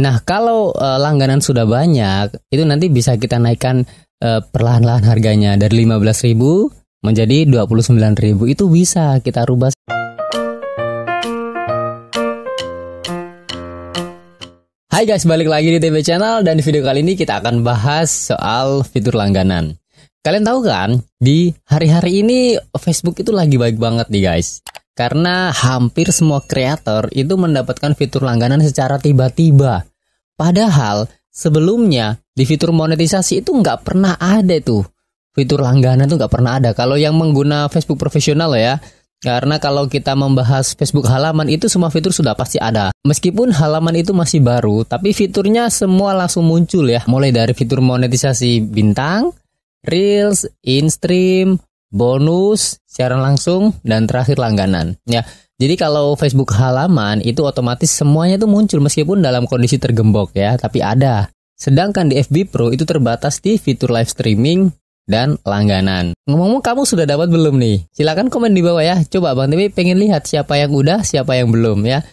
Nah, kalau uh, langganan sudah banyak, itu nanti bisa kita naikkan uh, perlahan-lahan harganya dari 15.000 menjadi 29.000. Itu bisa kita rubah. Hai guys, balik lagi di TV Channel dan di video kali ini kita akan bahas soal fitur langganan. Kalian tahu kan, di hari-hari ini Facebook itu lagi baik banget nih guys karena hampir semua kreator itu mendapatkan fitur langganan secara tiba-tiba. Padahal sebelumnya di fitur monetisasi itu nggak pernah ada tuh. Fitur langganan tuh nggak pernah ada. Kalau yang mengguna Facebook profesional ya, karena kalau kita membahas Facebook halaman itu semua fitur sudah pasti ada. Meskipun halaman itu masih baru, tapi fiturnya semua langsung muncul ya. Mulai dari fitur monetisasi bintang, reels, instream bonus siaran langsung dan terakhir langganan ya jadi kalau Facebook halaman itu otomatis semuanya itu muncul meskipun dalam kondisi tergembok ya tapi ada sedangkan di FB Pro itu terbatas di fitur live streaming dan langganan. Ngomong-ngomong kamu sudah dapat belum nih? Silahkan komen di bawah ya. Coba Bang Tibi pengen lihat siapa yang udah, siapa yang belum ya.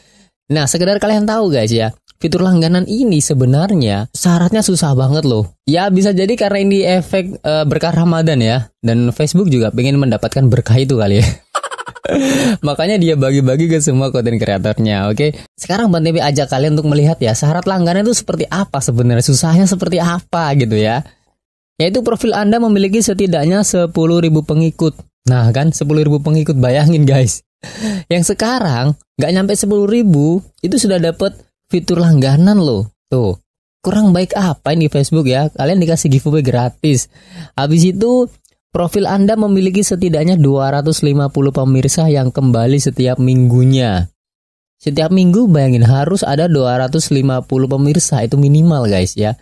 Nah, sekedar kalian tahu guys ya, fitur langganan ini sebenarnya syaratnya susah banget loh. Ya bisa jadi karena ini efek e, berkah Ramadan ya dan Facebook juga pengen mendapatkan berkah itu kali ya. Makanya dia bagi-bagi ke semua konten kreatornya, oke? Okay? Sekarang Bang Tepi ajak kalian untuk melihat ya syarat langganan itu seperti apa sebenarnya, susahnya seperti apa gitu ya. Yaitu profil Anda memiliki setidaknya 10.000 pengikut. Nah kan 10.000 pengikut bayangin guys. Yang sekarang nggak nyampe 10.000 itu sudah dapat fitur langganan loh. Tuh, kurang baik apa ini Facebook ya? Kalian dikasih giveaway gratis. Habis itu profil Anda memiliki setidaknya 250 pemirsa yang kembali setiap minggunya. Setiap minggu bayangin harus ada 250 pemirsa itu minimal guys ya.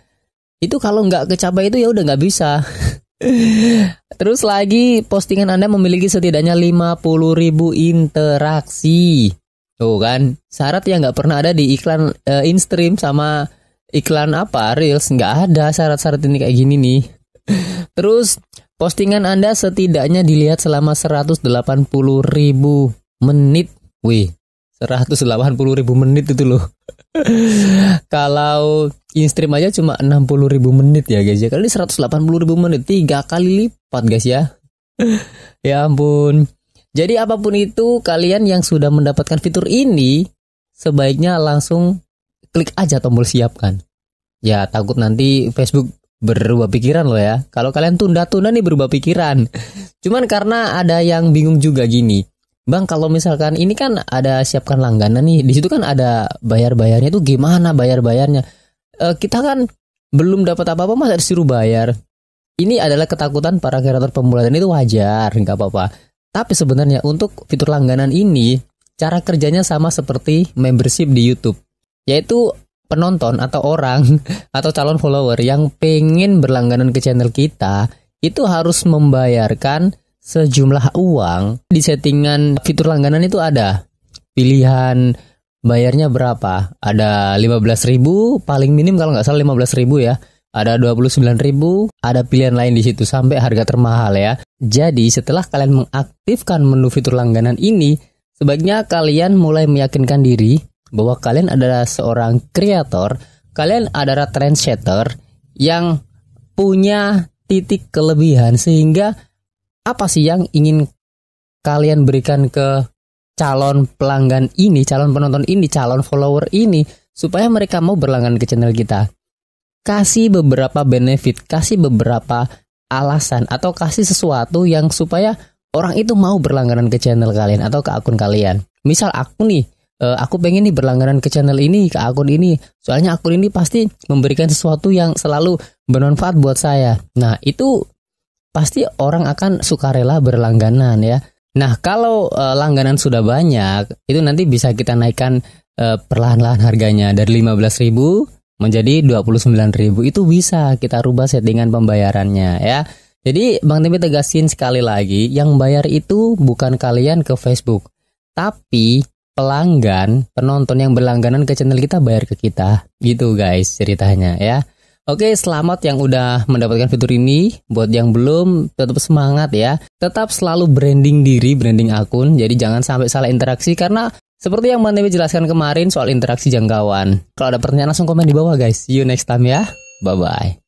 Itu kalau nggak kecapai itu ya udah nggak bisa. Terus lagi postingan Anda memiliki setidaknya 50.000 interaksi. Tuh kan, syarat yang nggak pernah ada di iklan uh, eh, Instream sama iklan apa Reels nggak ada syarat-syarat ini kayak gini nih. Terus postingan Anda setidaknya dilihat selama 180 ribu menit. Wih, 180 ribu menit itu loh. Kalau Instream aja cuma 60 ribu menit ya guys ya. Kali 180 ribu menit tiga kali lipat guys ya. ya ampun. Jadi apapun itu kalian yang sudah mendapatkan fitur ini sebaiknya langsung klik aja tombol siapkan. Ya takut nanti Facebook berubah pikiran loh ya. Kalau kalian tunda-tunda nih berubah pikiran. Cuman karena ada yang bingung juga gini. Bang kalau misalkan ini kan ada siapkan langganan nih, di situ kan ada bayar-bayarnya tuh gimana bayar-bayarnya? E, kita kan belum dapat apa-apa masa disuruh bayar. Ini adalah ketakutan para kreator pemula dan itu wajar, nggak apa-apa. Tapi sebenarnya untuk fitur langganan ini cara kerjanya sama seperti membership di YouTube, yaitu penonton atau orang atau calon follower yang pengen berlangganan ke channel kita itu harus membayarkan sejumlah uang di settingan fitur langganan itu ada pilihan bayarnya berapa ada 15.000 paling minim kalau nggak salah 15.000 ya ada 29.000, ada pilihan lain di situ sampai harga termahal ya. Jadi setelah kalian mengaktifkan menu fitur langganan ini, sebaiknya kalian mulai meyakinkan diri bahwa kalian adalah seorang kreator, kalian adalah trendsetter yang punya titik kelebihan sehingga apa sih yang ingin kalian berikan ke calon pelanggan ini, calon penonton ini, calon follower ini supaya mereka mau berlangganan ke channel kita kasih beberapa benefit, kasih beberapa alasan atau kasih sesuatu yang supaya orang itu mau berlangganan ke channel kalian atau ke akun kalian. Misal aku nih, eh, aku pengen nih berlangganan ke channel ini, ke akun ini. Soalnya akun ini pasti memberikan sesuatu yang selalu bermanfaat buat saya. Nah, itu pasti orang akan sukarela berlangganan ya. Nah, kalau eh, langganan sudah banyak, itu nanti bisa kita naikkan eh, perlahan-lahan harganya dari 15.000 menjadi 29.000 itu bisa kita rubah settingan pembayarannya ya. Jadi Bang timi tegasin sekali lagi yang bayar itu bukan kalian ke Facebook, tapi pelanggan, penonton yang berlangganan ke channel kita bayar ke kita. Gitu guys ceritanya ya. Oke, selamat yang udah mendapatkan fitur ini. Buat yang belum, tetap semangat ya. Tetap selalu branding diri, branding akun. Jadi jangan sampai salah interaksi karena seperti yang Manewi jelaskan kemarin soal interaksi jangkauan. Kalau ada pertanyaan langsung komen di bawah guys. See you next time ya. Bye-bye.